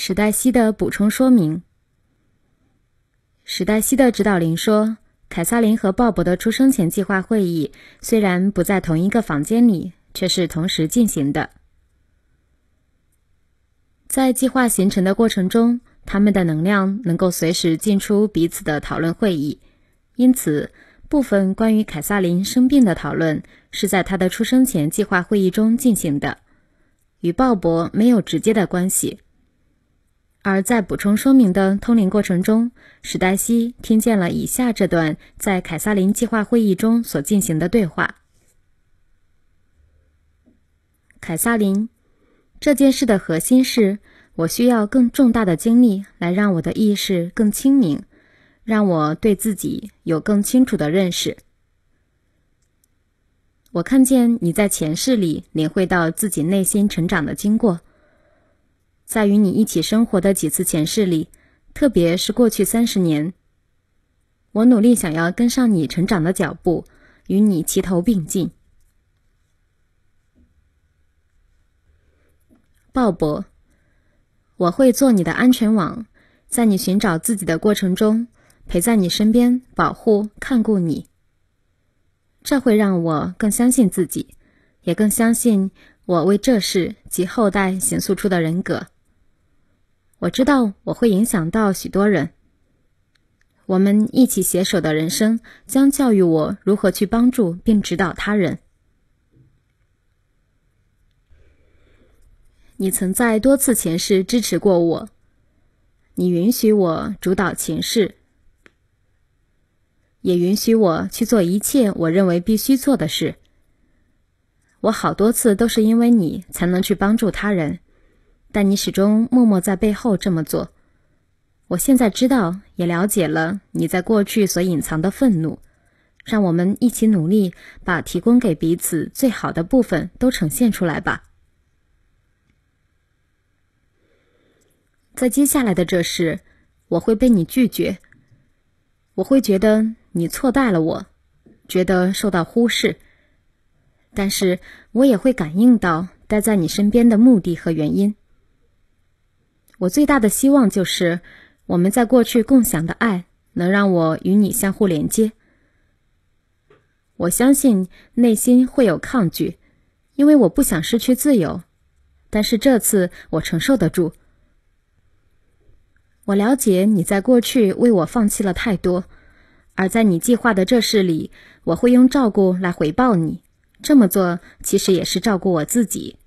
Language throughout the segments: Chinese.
史黛西的补充说明：史黛西的指导灵说，凯撒琳和鲍勃的出生前计划会议虽然不在同一个房间里，却是同时进行的。在计划形成的过程中，他们的能量能够随时进出彼此的讨论会议，因此部分关于凯撒琳生病的讨论是在他的出生前计划会议中进行的，与鲍勃没有直接的关系。而在补充说明的通灵过程中，史黛西听见了以下这段在凯撒琳计划会议中所进行的对话：凯撒琳，这件事的核心是我需要更重大的经历来让我的意识更清明，让我对自己有更清楚的认识。我看见你在前世里领会到自己内心成长的经过。在与你一起生活的几次前世里，特别是过去三十年，我努力想要跟上你成长的脚步，与你齐头并进。鲍勃，我会做你的安全网，在你寻找自己的过程中，陪在你身边，保护、看顾你。这会让我更相信自己，也更相信我为这事及后代显塑出的人格。我知道我会影响到许多人。我们一起携手的人生将教育我如何去帮助并指导他人。你曾在多次前世支持过我，你允许我主导前世，也允许我去做一切我认为必须做的事。我好多次都是因为你才能去帮助他人。但你始终默默在背后这么做。我现在知道，也了解了你在过去所隐藏的愤怒。让我们一起努力，把提供给彼此最好的部分都呈现出来吧。在接下来的这事，我会被你拒绝，我会觉得你错待了我，觉得受到忽视。但是我也会感应到待在你身边的目的和原因。我最大的希望就是，我们在过去共享的爱能让我与你相互连接。我相信内心会有抗拒，因为我不想失去自由。但是这次我承受得住。我了解你在过去为我放弃了太多，而在你计划的这事里，我会用照顾来回报你。这么做其实也是照顾我自己。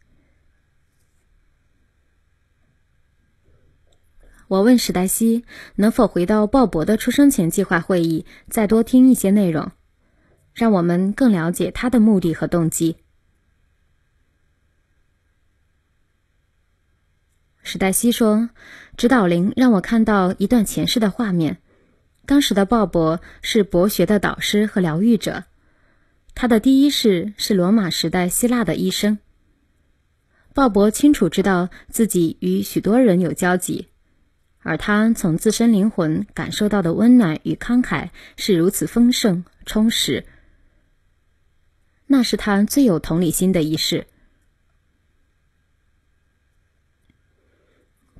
我问史黛西能否回到鲍勃的出生前计划会议，再多听一些内容，让我们更了解他的目的和动机。史黛西说：“指导灵让我看到一段前世的画面，当时的鲍勃是博学的导师和疗愈者，他的第一世是罗马时代希腊的医生。鲍勃清楚知道自己与许多人有交集。”而他从自身灵魂感受到的温暖与慷慨是如此丰盛充实，那是他最有同理心的一事。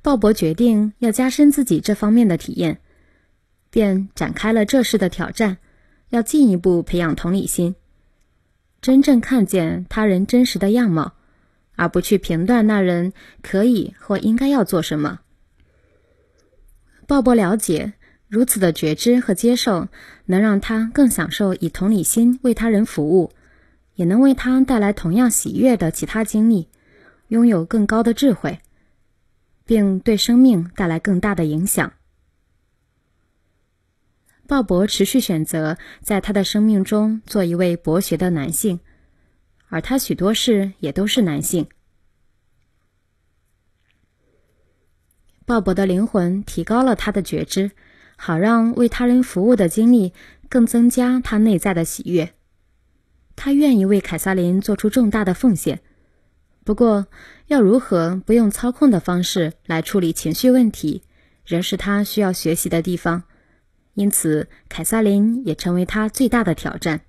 鲍勃决定要加深自己这方面的体验，便展开了这事的挑战，要进一步培养同理心，真正看见他人真实的样貌，而不去评断那人可以或应该要做什么。鲍勃了解，如此的觉知和接受，能让他更享受以同理心为他人服务，也能为他带来同样喜悦的其他经历，拥有更高的智慧，并对生命带来更大的影响。鲍勃持续选择在他的生命中做一位博学的男性，而他许多事也都是男性。鲍勃的灵魂提高了他的觉知，好让为他人服务的经历更增加他内在的喜悦。他愿意为凯瑟琳做出重大的奉献，不过要如何不用操控的方式来处理情绪问题，仍是他需要学习的地方。因此，凯瑟琳也成为他最大的挑战。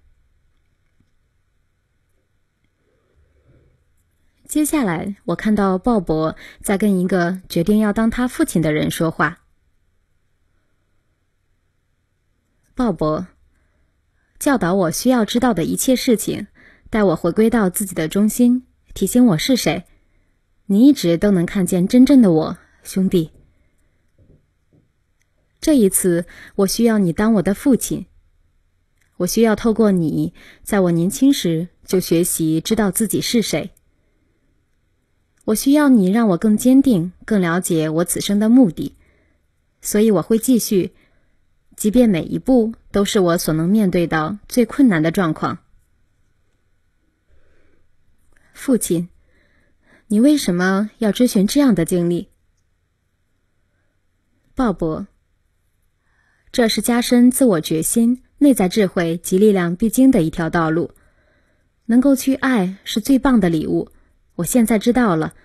接下来，我看到鲍勃在跟一个决定要当他父亲的人说话。鲍勃教导我需要知道的一切事情，带我回归到自己的中心，提醒我是谁。你一直都能看见真正的我，兄弟。这一次，我需要你当我的父亲。我需要透过你，在我年轻时就学习知道自己是谁。我需要你让我更坚定、更了解我此生的目的，所以我会继续，即便每一步都是我所能面对到最困难的状况。父亲，你为什么要追寻这样的经历？鲍勃，这是加深自我决心、内在智慧及力量必经的一条道路。能够去爱是最棒的礼物。我现在知道了，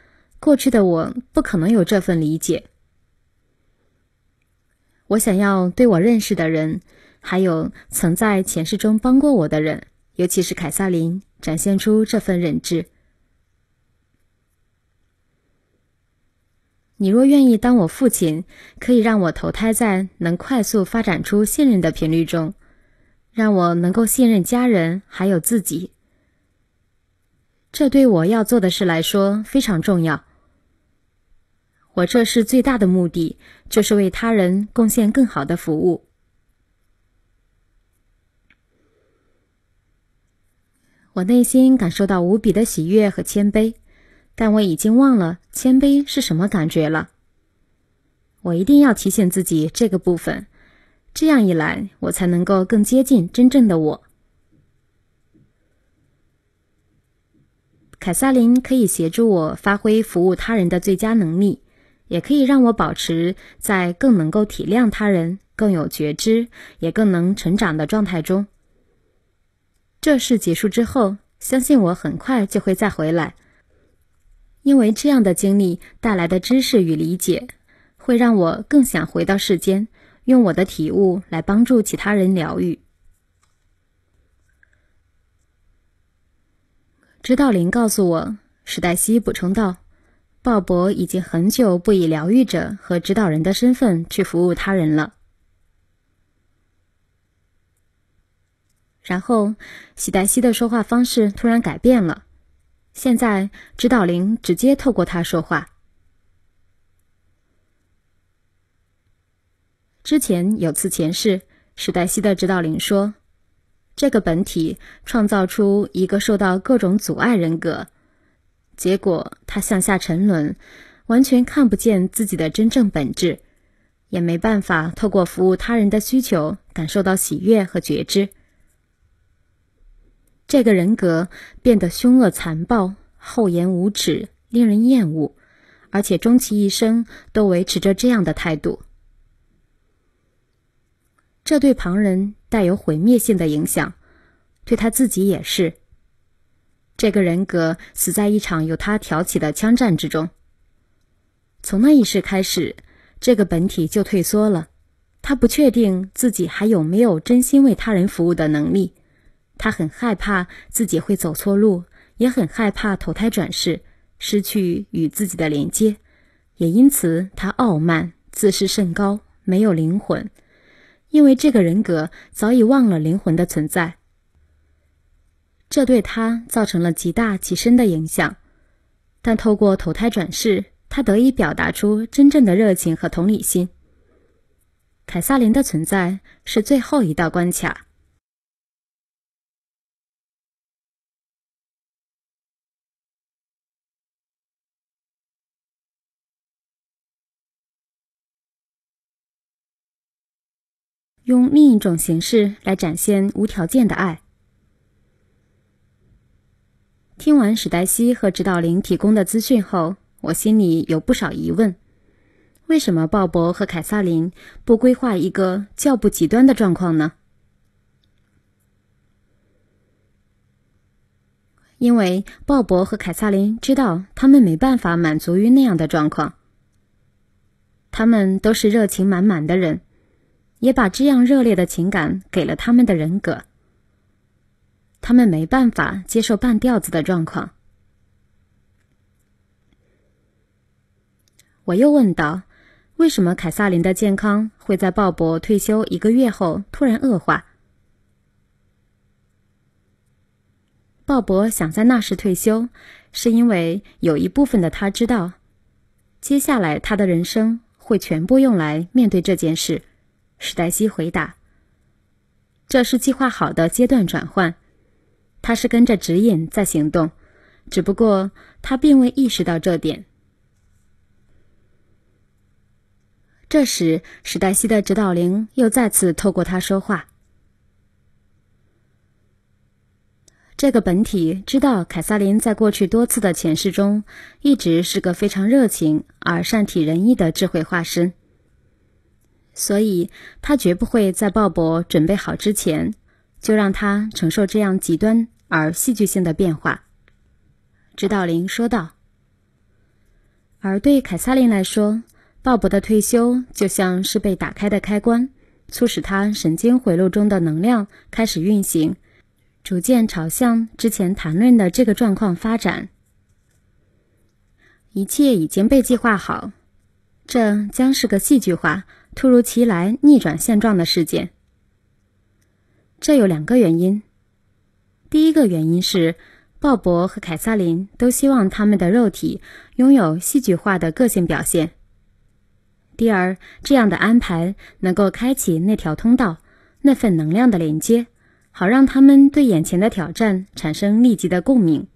过去的我不可能有这份理解。我想要对我认识的人，还有曾在前世中帮过我的人，尤其是凯瑟琳，展现出这份认智。你若愿意当我父亲，可以让我投胎在能快速发展出信任的频率中，让我能够信任家人还有自己。这对我要做的事来说非常重要。我这是最大的目的，就是为他人贡献更好的服务。我内心感受到无比的喜悦和谦卑，但我已经忘了谦卑是什么感觉了。我一定要提醒自己这个部分，这样一来，我才能够更接近真正的我。凯撒琳可以协助我发挥服务他人的最佳能力，也可以让我保持在更能够体谅他人、更有觉知，也更能成长的状态中。这事结束之后，相信我很快就会再回来，因为这样的经历带来的知识与理解，会让我更想回到世间，用我的体悟来帮助其他人疗愈。指导灵告诉我，史黛西补充道：“鲍勃已经很久不以疗愈者和指导人的身份去服务他人了。”然后，史黛西的说话方式突然改变了。现在，指导灵直接透过他说话。之前有次前世，史黛西的指导灵说。这个本体创造出一个受到各种阻碍人格，结果他向下沉沦，完全看不见自己的真正本质，也没办法透过服务他人的需求感受到喜悦和觉知。这个人格变得凶恶、残暴、厚颜无耻，令人厌恶，而且终其一生都维持着这样的态度。这对旁人带有毁灭性的影响，对他自己也是。这个人格死在一场由他挑起的枪战之中。从那一世开始，这个本体就退缩了。他不确定自己还有没有真心为他人服务的能力。他很害怕自己会走错路，也很害怕投胎转世失去与自己的连接。也因此，他傲慢、自视甚高，没有灵魂。因为这个人格早已忘了灵魂的存在，这对他造成了极大极深的影响。但透过投胎转世，他得以表达出真正的热情和同理心。凯撒琳的存在是最后一道关卡。用另一种形式来展现无条件的爱。听完史黛西和指导灵提供的资讯后，我心里有不少疑问：为什么鲍勃和凯撒琳不规划一个较不极端的状况呢？因为鲍勃和凯撒琳知道，他们没办法满足于那样的状况。他们都是热情满满的人。也把这样热烈的情感给了他们的人格，他们没办法接受半吊子的状况。我又问道：“为什么凯撒琳的健康会在鲍勃退休一个月后突然恶化？”鲍勃想在那时退休，是因为有一部分的他知道，接下来他的人生会全部用来面对这件事。史黛西回答：“这是计划好的阶段转换，他是跟着指引在行动，只不过他并未意识到这点。”这时，史黛西的指导灵又再次透过他说话：“这个本体知道，凯撒琳在过去多次的前世中，一直是个非常热情而善体人意的智慧化身。”所以，他绝不会在鲍勃准备好之前，就让他承受这样极端而戏剧性的变化。”指导灵说道。而对凯撒琳来说，鲍勃的退休就像是被打开的开关，促使他神经回路中的能量开始运行，逐渐朝向之前谈论的这个状况发展。一切已经被计划好，这将是个戏剧化。突如其来逆转现状的事件，这有两个原因。第一个原因是，鲍勃和凯撒琳都希望他们的肉体拥有戏剧化的个性表现。第二，这样的安排能够开启那条通道，那份能量的连接，好让他们对眼前的挑战产生立即的共鸣。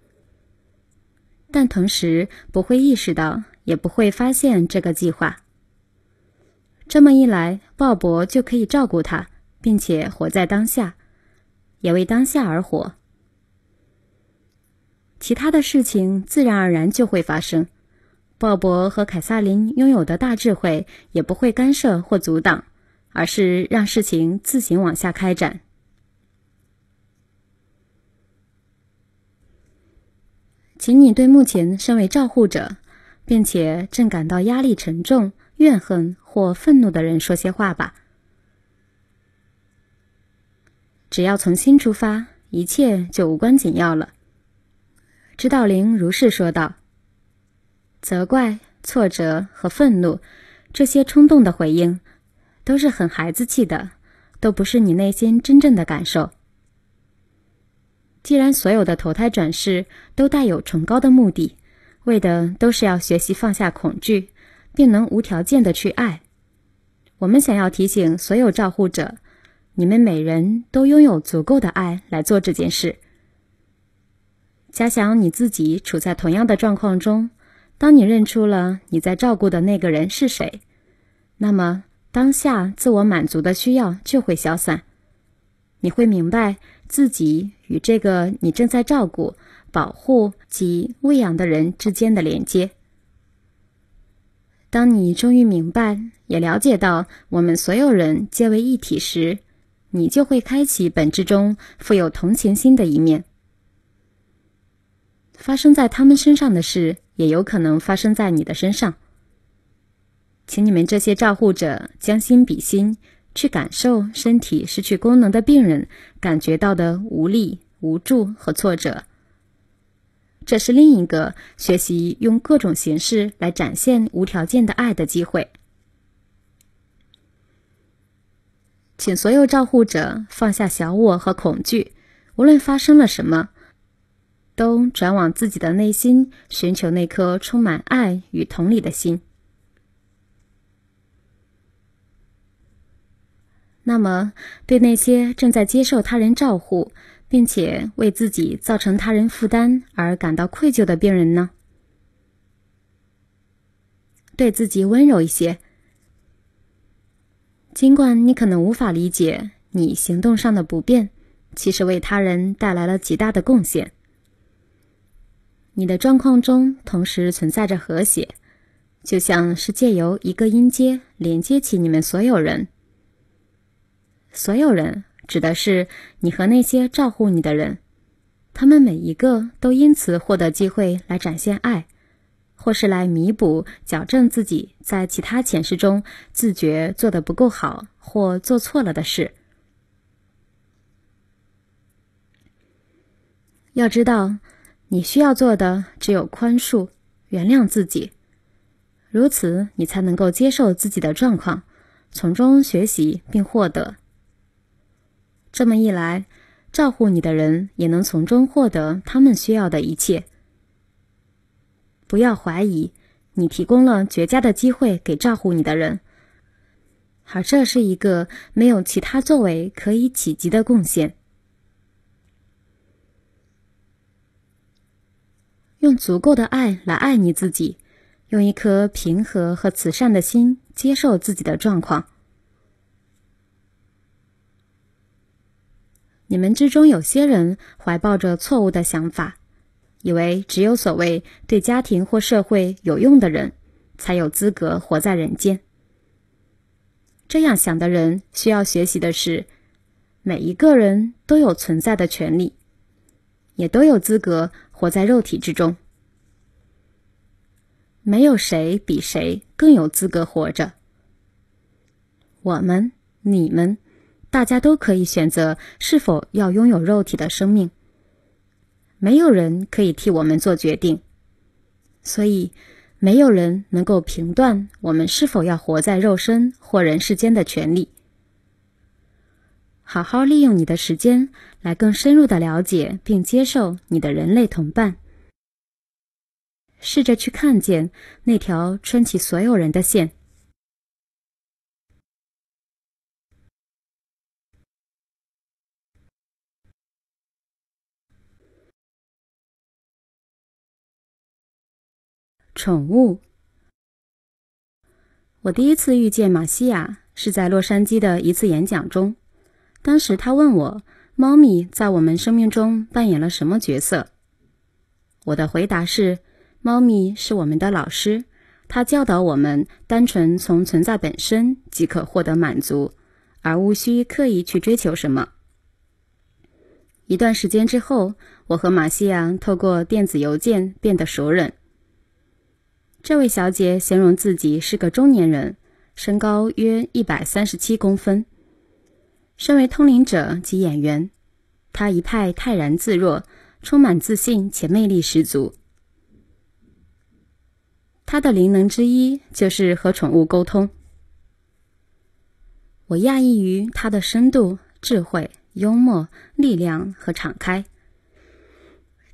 但同时，不会意识到，也不会发现这个计划。这么一来，鲍勃就可以照顾他，并且活在当下，也为当下而活。其他的事情自然而然就会发生。鲍勃和凯瑟琳拥有的大智慧也不会干涉或阻挡，而是让事情自行往下开展。请你对目前身为照护者，并且正感到压力沉重、怨恨。或愤怒的人说些话吧。只要从心出发，一切就无关紧要了。知道灵如是说道：“责怪、挫折和愤怒，这些冲动的回应都是很孩子气的，都不是你内心真正的感受。既然所有的投胎转世都带有崇高的目的，为的都是要学习放下恐惧，并能无条件的去爱。”我们想要提醒所有照护者，你们每人都拥有足够的爱来做这件事。假想你自己处在同样的状况中，当你认出了你在照顾的那个人是谁，那么当下自我满足的需要就会消散，你会明白自己与这个你正在照顾、保护及喂养的人之间的连接。当你终于明白，也了解到我们所有人皆为一体时，你就会开启本质中富有同情心的一面。发生在他们身上的事，也有可能发生在你的身上。请你们这些照护者将心比心，去感受身体失去功能的病人感觉到的无力、无助和挫折。这是另一个学习用各种形式来展现无条件的爱的机会。请所有照护者放下小我和恐惧，无论发生了什么，都转往自己的内心，寻求那颗充满爱与同理的心。那么，对那些正在接受他人照护，并且为自己造成他人负担而感到愧疚的病人呢？对自己温柔一些。尽管你可能无法理解，你行动上的不便其实为他人带来了极大的贡献。你的状况中同时存在着和谐，就像是借由一个音阶连接起你们所有人，所有人。指的是你和那些照顾你的人，他们每一个都因此获得机会来展现爱，或是来弥补、矫正自己在其他前世中自觉做的不够好或做错了的事。要知道，你需要做的只有宽恕、原谅自己，如此你才能够接受自己的状况，从中学习并获得。这么一来，照顾你的人也能从中获得他们需要的一切。不要怀疑，你提供了绝佳的机会给照顾你的人，而这是一个没有其他作为可以企及的贡献。用足够的爱来爱你自己，用一颗平和和慈善的心接受自己的状况。你们之中有些人怀抱着错误的想法，以为只有所谓对家庭或社会有用的人才有资格活在人间。这样想的人需要学习的是，每一个人都有存在的权利，也都有资格活在肉体之中。没有谁比谁更有资格活着。我们，你们。大家都可以选择是否要拥有肉体的生命。没有人可以替我们做决定，所以没有人能够评断我们是否要活在肉身或人世间的权利。好好利用你的时间，来更深入的了解并接受你的人类同伴。试着去看见那条撑起所有人的线。宠物。我第一次遇见马西亚是在洛杉矶的一次演讲中，当时他问我，猫咪在我们生命中扮演了什么角色。我的回答是，猫咪是我们的老师，它教导我们，单纯从存在本身即可获得满足，而无需刻意去追求什么。一段时间之后，我和马西亚透过电子邮件变得熟人。这位小姐形容自己是个中年人，身高约一百三十七公分。身为通灵者及演员，她一派泰然自若，充满自信且魅力十足。她的灵能之一就是和宠物沟通。我讶异于她的深度、智慧、幽默、力量和敞开。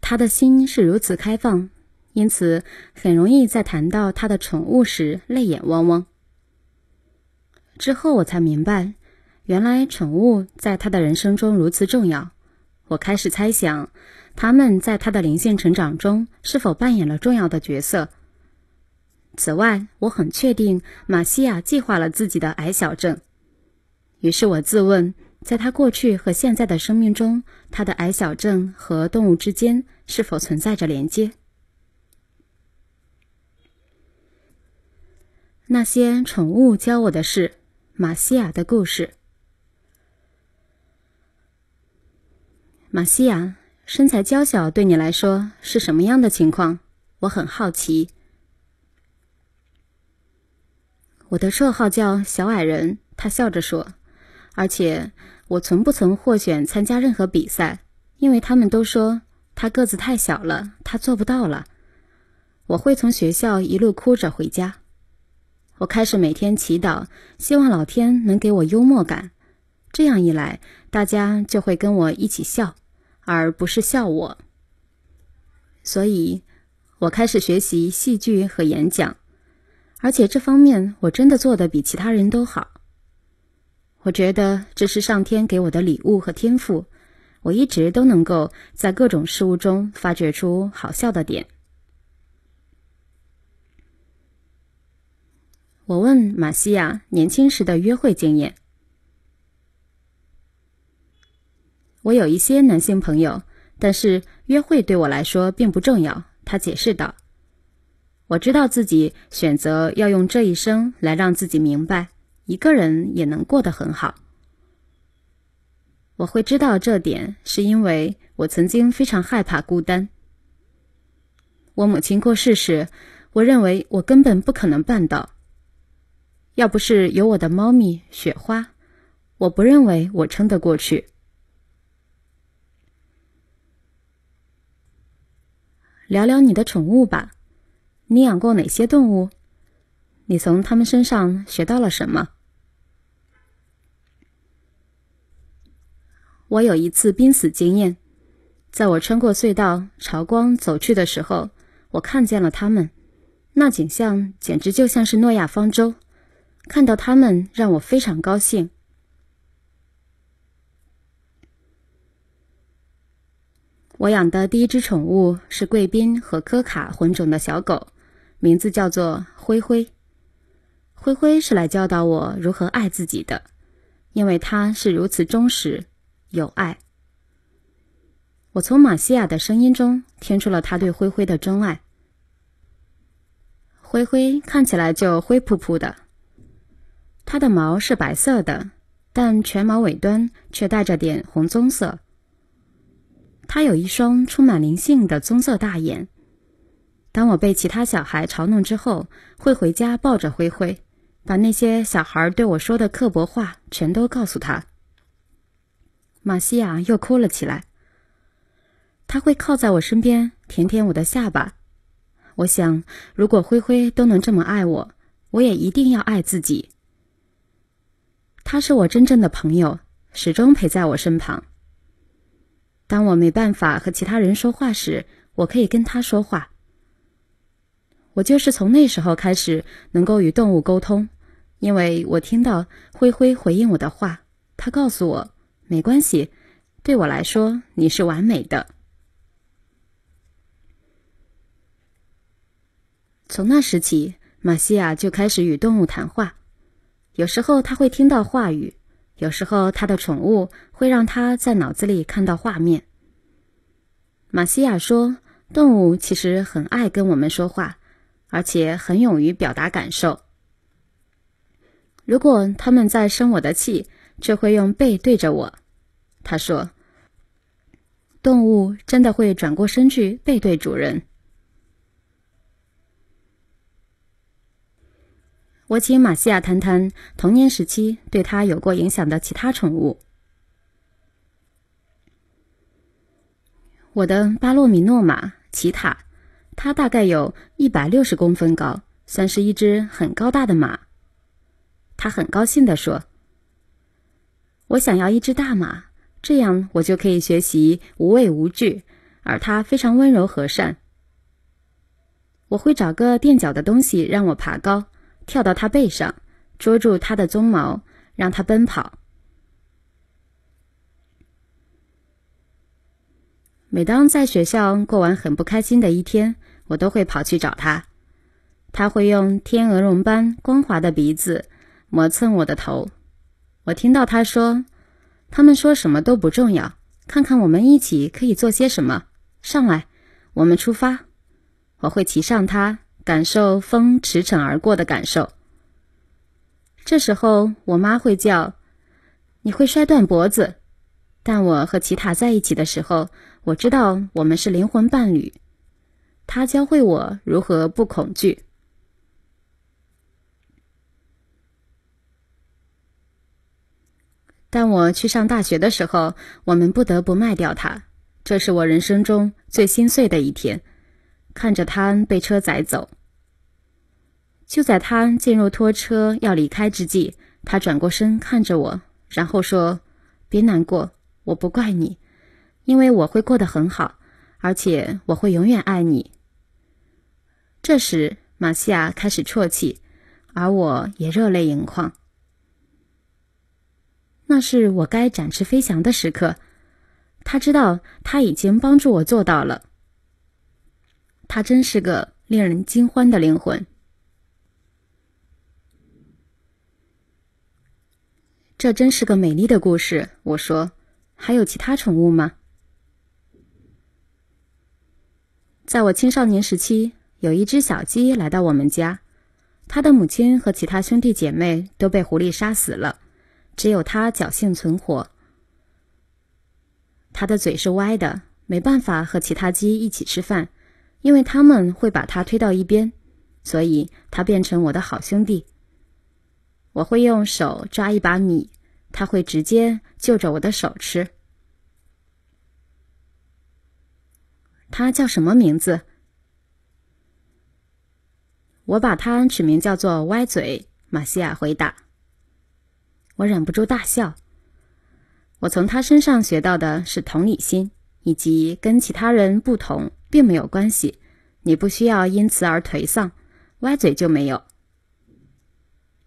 他的心是如此开放。因此，很容易在谈到他的宠物时泪眼汪汪。之后我才明白，原来宠物在他的人生中如此重要。我开始猜想，他们在他的灵性成长中是否扮演了重要的角色。此外，我很确定马西亚计划了自己的矮小症。于是我自问，在他过去和现在的生命中，他的矮小症和动物之间是否存在着连接？那些宠物教我的事，玛西亚的故事。玛西亚身材娇小，对你来说是什么样的情况？我很好奇。我的绰号叫小矮人，他笑着说。而且我从不曾获选参加任何比赛，因为他们都说他个子太小了，他做不到了。我会从学校一路哭着回家。我开始每天祈祷，希望老天能给我幽默感，这样一来，大家就会跟我一起笑，而不是笑我。所以，我开始学习戏剧和演讲，而且这方面我真的做得比其他人都好。我觉得这是上天给我的礼物和天赋，我一直都能够在各种事物中发掘出好笑的点。我问玛西亚年轻时的约会经验。我有一些男性朋友，但是约会对我来说并不重要。他解释道：“我知道自己选择要用这一生来让自己明白，一个人也能过得很好。我会知道这点，是因为我曾经非常害怕孤单。我母亲过世时，我认为我根本不可能办到。”要不是有我的猫咪雪花，我不认为我撑得过去。聊聊你的宠物吧，你养过哪些动物？你从它们身上学到了什么？我有一次濒死经验，在我穿过隧道朝光走去的时候，我看见了它们，那景象简直就像是诺亚方舟。看到他们让我非常高兴。我养的第一只宠物是贵宾和柯卡混种的小狗，名字叫做灰灰。灰灰是来教导我如何爱自己的，因为它是如此忠实、有爱。我从玛西亚的声音中听出了他对灰灰的钟爱。灰灰看起来就灰扑扑的。它的毛是白色的，但全毛尾端却带着点红棕色。它有一双充满灵性的棕色大眼。当我被其他小孩嘲弄之后，会回家抱着灰灰，把那些小孩对我说的刻薄话全都告诉他。玛西亚又哭了起来。他会靠在我身边，舔舔我的下巴。我想，如果灰灰都能这么爱我，我也一定要爱自己。他是我真正的朋友，始终陪在我身旁。当我没办法和其他人说话时，我可以跟他说话。我就是从那时候开始能够与动物沟通，因为我听到灰灰回应我的话，他告诉我：“没关系，对我来说你是完美的。”从那时起，玛西亚就开始与动物谈话。有时候他会听到话语，有时候他的宠物会让他在脑子里看到画面。玛西亚说：“动物其实很爱跟我们说话，而且很勇于表达感受。如果他们在生我的气，就会用背对着我。”他说：“动物真的会转过身去背对主人。”我请玛西亚谈谈童年时期对他有过影响的其他宠物。我的巴洛米诺马奇塔，它大概有一百六十公分高，算是一只很高大的马。他很高兴地说：“我想要一只大马，这样我就可以学习无畏无惧。”而它非常温柔和善。我会找个垫脚的东西让我爬高。跳到他背上，捉住他的鬃毛，让他奔跑。每当在学校过完很不开心的一天，我都会跑去找他。他会用天鹅绒般光滑的鼻子磨蹭我的头。我听到他说：“他们说什么都不重要，看看我们一起可以做些什么。”上来，我们出发。我会骑上他。感受风驰骋而过的感受。这时候，我妈会叫：“你会摔断脖子。”但我和奇塔在一起的时候，我知道我们是灵魂伴侣。他教会我如何不恐惧。但我去上大学的时候，我们不得不卖掉它。这是我人生中最心碎的一天，看着它被车载走。就在他进入拖车要离开之际，他转过身看着我，然后说：“别难过，我不怪你，因为我会过得很好，而且我会永远爱你。”这时，马西亚开始啜泣，而我也热泪盈眶。那是我该展翅飞翔的时刻。他知道他已经帮助我做到了。他真是个令人惊欢的灵魂。这真是个美丽的故事，我说。还有其他宠物吗？在我青少年时期，有一只小鸡来到我们家，它的母亲和其他兄弟姐妹都被狐狸杀死了，只有它侥幸存活。它的嘴是歪的，没办法和其他鸡一起吃饭，因为他们会把它推到一边，所以它变成我的好兄弟。我会用手抓一把米，他会直接就着我的手吃。他叫什么名字？我把他取名叫做歪嘴。马西亚回答。我忍不住大笑。我从他身上学到的是同理心，以及跟其他人不同并没有关系。你不需要因此而颓丧，歪嘴就没有。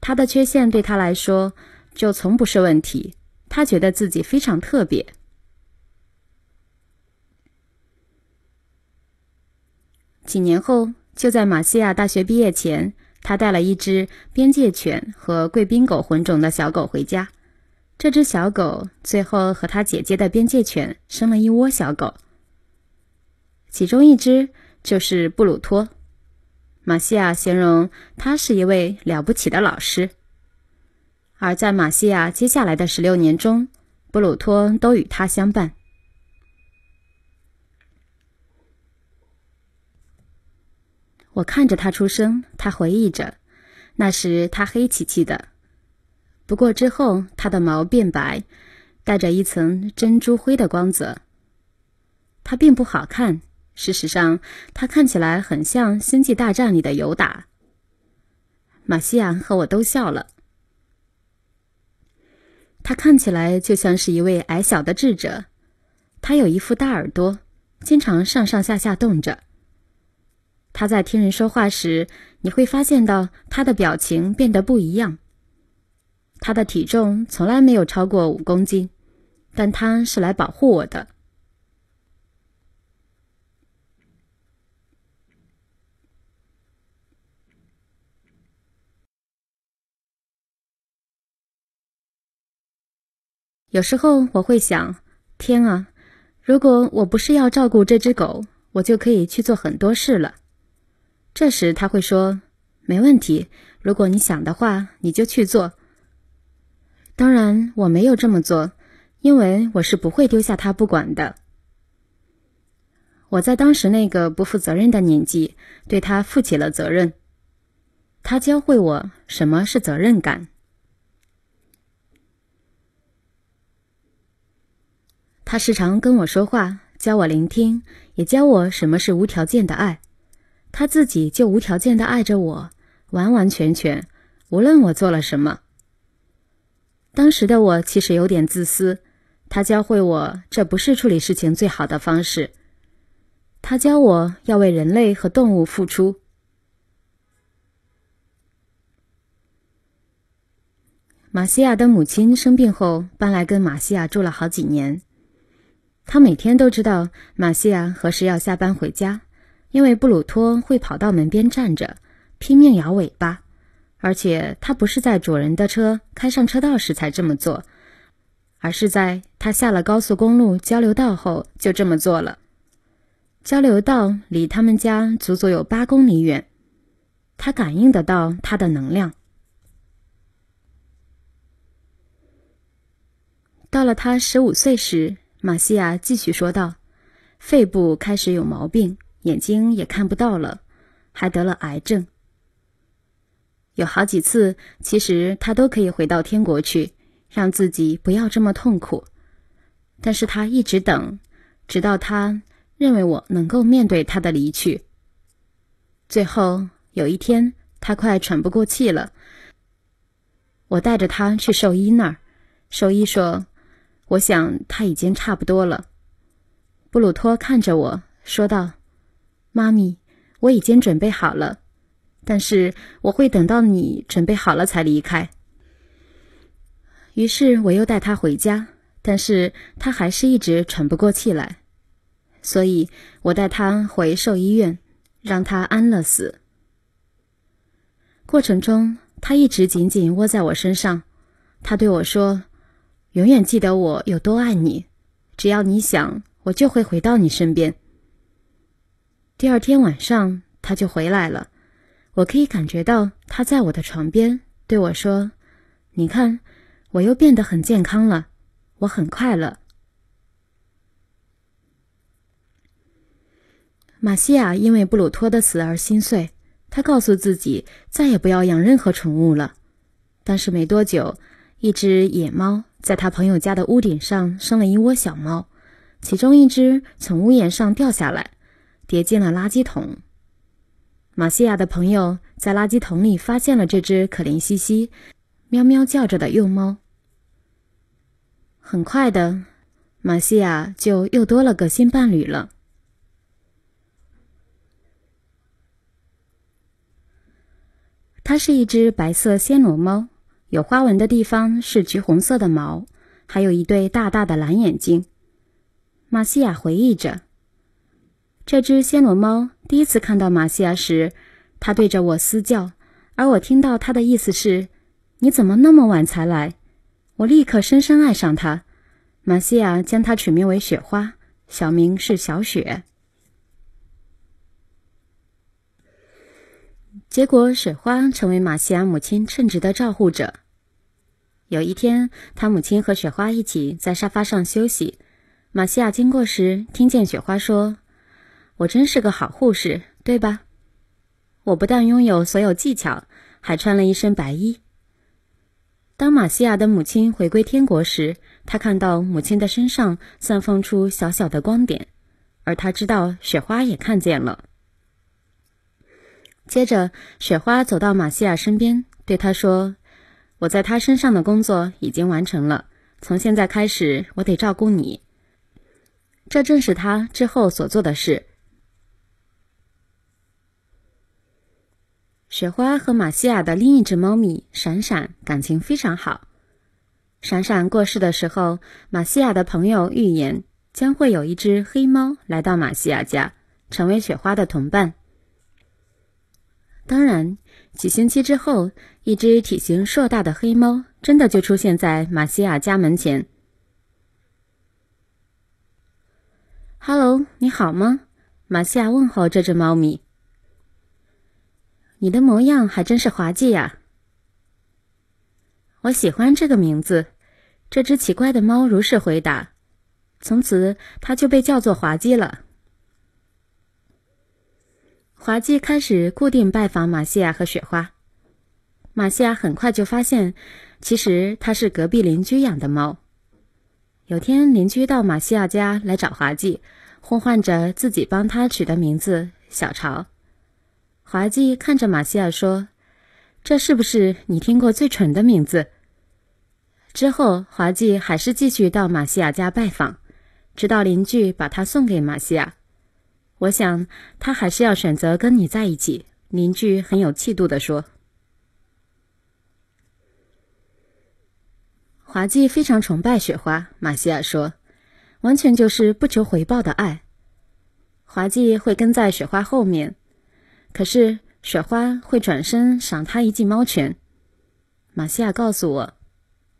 他的缺陷对他来说就从不是问题，他觉得自己非常特别。几年后，就在马西亚大学毕业前，他带了一只边界犬和贵宾狗混种的小狗回家。这只小狗最后和他姐姐的边界犬生了一窝小狗，其中一只就是布鲁托。马西亚形容他是一位了不起的老师，而在马西亚接下来的十六年中，布鲁托都与他相伴。我看着他出生，他回忆着，那时他黑漆漆的，不过之后他的毛变白，带着一层珍珠灰的光泽。他并不好看。事实上，他看起来很像《星际大战》里的尤达。马西亚和我都笑了。他看起来就像是一位矮小的智者。他有一副大耳朵，经常上上下下动着。他在听人说话时，你会发现到他的表情变得不一样。他的体重从来没有超过五公斤，但他是来保护我的。有时候我会想，天啊，如果我不是要照顾这只狗，我就可以去做很多事了。这时他会说：“没问题，如果你想的话，你就去做。”当然，我没有这么做，因为我是不会丢下他不管的。我在当时那个不负责任的年纪，对他负起了责任。他教会我什么是责任感。他时常跟我说话，教我聆听，也教我什么是无条件的爱。他自己就无条件的爱着我，完完全全，无论我做了什么。当时的我其实有点自私。他教会我，这不是处理事情最好的方式。他教我要为人类和动物付出。马西亚的母亲生病后，搬来跟马西亚住了好几年。他每天都知道马西亚何时要下班回家，因为布鲁托会跑到门边站着，拼命摇尾巴。而且他不是在主人的车开上车道时才这么做，而是在他下了高速公路交流道后就这么做了。交流道离他们家足足有八公里远，他感应得到他的能量。到了他十五岁时。玛西亚继续说道：“肺部开始有毛病，眼睛也看不到了，还得了癌症。有好几次，其实他都可以回到天国去，让自己不要这么痛苦。但是他一直等，直到他认为我能够面对他的离去。最后有一天，他快喘不过气了，我带着他去兽医那儿，兽医说。”我想他已经差不多了。布鲁托看着我说道：“妈咪，我已经准备好了，但是我会等到你准备好了才离开。”于是我又带他回家，但是他还是一直喘不过气来，所以我带他回兽医院，让他安乐死。过程中，他一直紧紧窝在我身上，他对我说。永远记得我有多爱你，只要你想，我就会回到你身边。第二天晚上，他就回来了。我可以感觉到他在我的床边对我说：“你看，我又变得很健康了，我很快乐。”马西亚因为布鲁托的死而心碎，他告诉自己再也不要养任何宠物了。但是没多久，一只野猫。在他朋友家的屋顶上生了一窝小猫，其中一只从屋檐上掉下来，跌进了垃圾桶。马西亚的朋友在垃圾桶里发现了这只可怜兮兮、喵喵叫着的幼猫。很快的，马西亚就又多了个新伴侣了。它是一只白色暹罗猫。有花纹的地方是橘红色的毛，还有一对大大的蓝眼睛。马西亚回忆着，这只暹罗猫第一次看到马西亚时，它对着我嘶叫，而我听到它的意思是：“你怎么那么晚才来？”我立刻深深爱上它。马西亚将它取名为“雪花”，小名是“小雪”。结果，雪花成为马西亚母亲称职的照护者。有一天，他母亲和雪花一起在沙发上休息。马西亚经过时，听见雪花说：“我真是个好护士，对吧？我不但拥有所有技巧，还穿了一身白衣。”当马西亚的母亲回归天国时，他看到母亲的身上散发出小小的光点，而他知道雪花也看见了。接着，雪花走到玛西亚身边，对她说：“我在他身上的工作已经完成了，从现在开始，我得照顾你。”这正是他之后所做的事。雪花和玛西亚的另一只猫咪闪闪感情非常好。闪闪过世的时候，玛西亚的朋友预言将会有一只黑猫来到玛西亚家，成为雪花的同伴。当然，几星期之后，一只体型硕大的黑猫真的就出现在玛西亚家门前。“Hello，你好吗？”玛西亚问候这只猫咪。“你的模样还真是滑稽呀。”“我喜欢这个名字。”这只奇怪的猫如是回答。从此，它就被叫做滑稽了。滑稽开始固定拜访马西亚和雪花。马西亚很快就发现，其实它是隔壁邻居养的猫。有天，邻居到马西亚家来找滑稽，呼唤着自己帮他取的名字“小潮”。滑稽看着马西亚说：“这是不是你听过最蠢的名字？”之后，滑稽还是继续到马西亚家拜访，直到邻居把它送给马西亚。我想，他还是要选择跟你在一起。邻居很有气度的说：“华记非常崇拜雪花。”马西亚说：“完全就是不求回报的爱。”华记会跟在雪花后面，可是雪花会转身赏他一记猫拳。马西亚告诉我，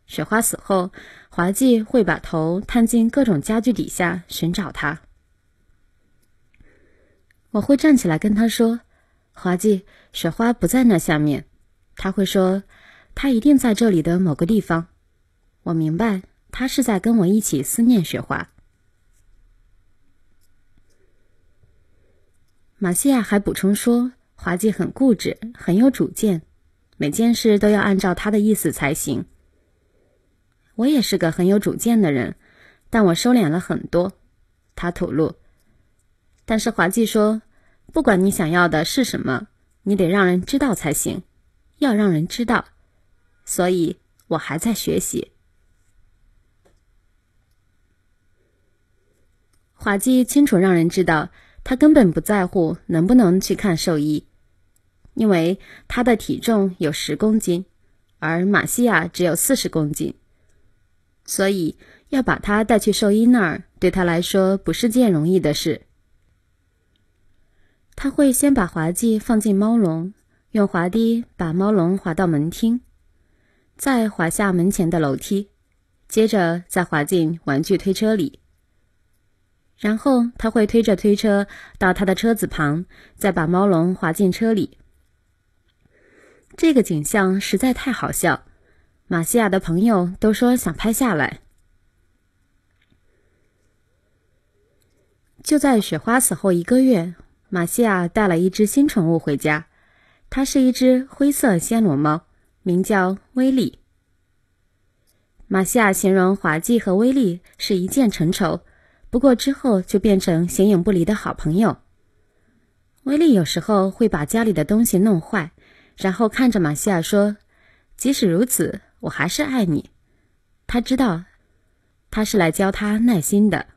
雪花死后，华记会把头探进各种家具底下寻找他。我会站起来跟他说：“华记，雪花不在那下面。”他会说：“他一定在这里的某个地方。”我明白，他是在跟我一起思念雪花。马西亚还补充说：“华记很固执，很有主见，每件事都要按照他的意思才行。”我也是个很有主见的人，但我收敛了很多。”他吐露。但是华记说：“不管你想要的是什么，你得让人知道才行，要让人知道。”所以，我还在学习。华记清楚让人知道，他根本不在乎能不能去看兽医，因为他的体重有十公斤，而马西亚只有四十公斤，所以要把他带去兽医那儿，对他来说不是件容易的事。他会先把滑稽放进猫笼，用滑梯把猫笼滑到门厅，再滑下门前的楼梯，接着再滑进玩具推车里。然后他会推着推车到他的车子旁，再把猫笼滑进车里。这个景象实在太好笑，马西亚的朋友都说想拍下来。就在雪花死后一个月。马西亚带了一只新宠物回家，它是一只灰色暹罗猫，名叫威利。马西亚形容滑稽和威力是一见成仇，不过之后就变成形影不离的好朋友。威力有时候会把家里的东西弄坏，然后看着马西亚说：“即使如此，我还是爱你。”他知道他是来教他耐心的。